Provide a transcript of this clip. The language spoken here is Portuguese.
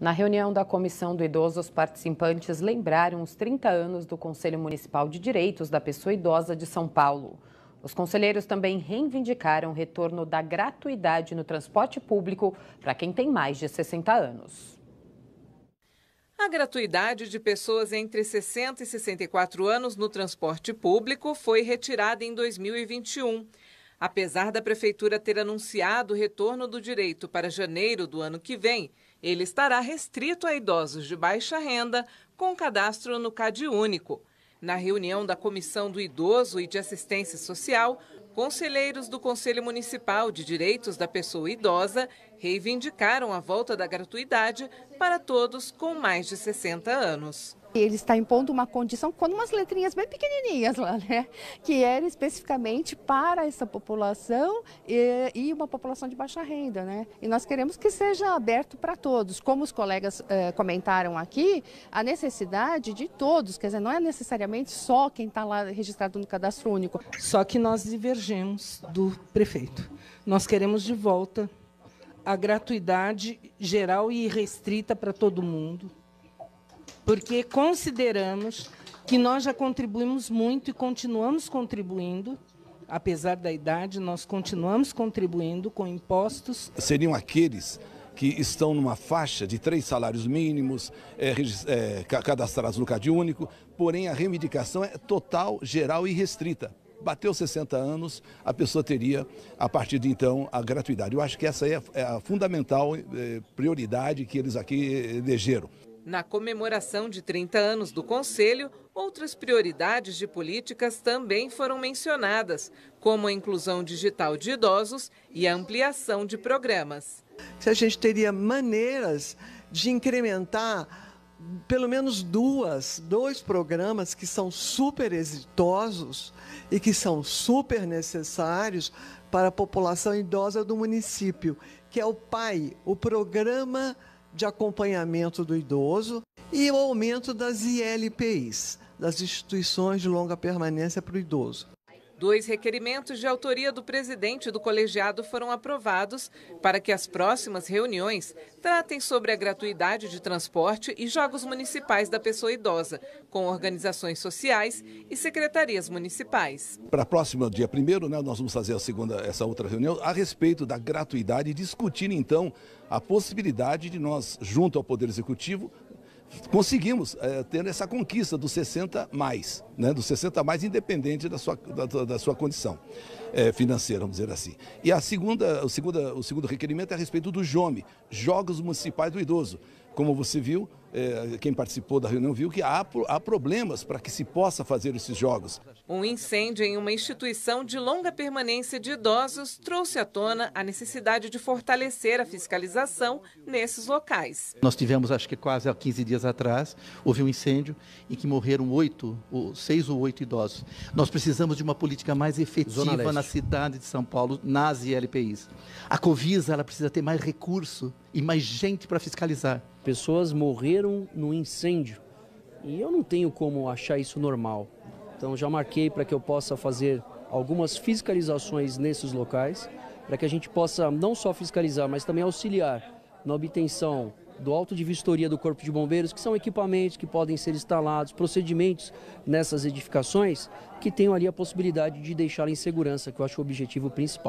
Na reunião da Comissão do Idoso, os participantes lembraram os 30 anos do Conselho Municipal de Direitos da Pessoa Idosa de São Paulo. Os conselheiros também reivindicaram o retorno da gratuidade no transporte público para quem tem mais de 60 anos. A gratuidade de pessoas entre 60 e 64 anos no transporte público foi retirada em 2021. Apesar da prefeitura ter anunciado o retorno do direito para janeiro do ano que vem, ele estará restrito a idosos de baixa renda com cadastro no CAD único. Na reunião da Comissão do Idoso e de Assistência Social, conselheiros do Conselho Municipal de Direitos da Pessoa Idosa reivindicaram a volta da gratuidade para todos com mais de 60 anos. Ele está impondo uma condição com umas letrinhas bem pequenininhas lá, né? Que era especificamente para essa população e, e uma população de baixa renda, né? E nós queremos que seja aberto para todos. Como os colegas eh, comentaram aqui, a necessidade de todos, quer dizer, não é necessariamente só quem está lá registrado no cadastro único. Só que nós divergemos do prefeito. Nós queremos de volta a gratuidade geral e restrita para todo mundo porque consideramos que nós já contribuímos muito e continuamos contribuindo, apesar da idade, nós continuamos contribuindo com impostos. Seriam aqueles que estão numa faixa de três salários mínimos, é, é, cadastrados no Cade único, porém a reivindicação é total, geral e restrita. Bateu 60 anos, a pessoa teria, a partir de então, a gratuidade. Eu acho que essa é a, é a fundamental é, prioridade que eles aqui elegeram. Na comemoração de 30 anos do Conselho, outras prioridades de políticas também foram mencionadas, como a inclusão digital de idosos e a ampliação de programas. Se a gente teria maneiras de incrementar pelo menos duas, dois programas que são super exitosos e que são super necessários para a população idosa do município, que é o PAI, o Programa de acompanhamento do idoso e o aumento das ILPIs, das instituições de longa permanência para o idoso. Dois requerimentos de autoria do presidente do colegiado foram aprovados para que as próximas reuniões tratem sobre a gratuidade de transporte e jogos municipais da pessoa idosa, com organizações sociais e secretarias municipais. Para a próxima, dia 1 né, nós vamos fazer a segunda, essa outra reunião a respeito da gratuidade e discutir, então, a possibilidade de nós, junto ao Poder Executivo, conseguimos é, ter essa conquista dos 60 mais, né, dos 60 mais independente da sua, da, da sua condição é, financeira, vamos dizer assim. E a segunda, o, segunda, o segundo requerimento é a respeito do JOME, Jogos Municipais do Idoso. Como você viu, é, quem participou da reunião viu que há, há problemas para que se possa fazer esses jogos. Um incêndio em uma instituição de longa permanência de idosos trouxe à tona a necessidade de fortalecer a fiscalização nesses locais. Nós tivemos, acho que quase há 15 dias atrás, houve um incêndio em que morreram oito, seis ou oito idosos. Nós precisamos de uma política mais efetiva na cidade de São Paulo, nas ILPIs. A Covisa ela precisa ter mais recurso e mais gente para fiscalizar. Pessoas morreram no incêndio e eu não tenho como achar isso normal. Então já marquei para que eu possa fazer algumas fiscalizações nesses locais, para que a gente possa não só fiscalizar, mas também auxiliar na obtenção do alto de vistoria do Corpo de Bombeiros, que são equipamentos que podem ser instalados, procedimentos nessas edificações que tenham ali a possibilidade de deixá-la em segurança, que eu acho o objetivo principal.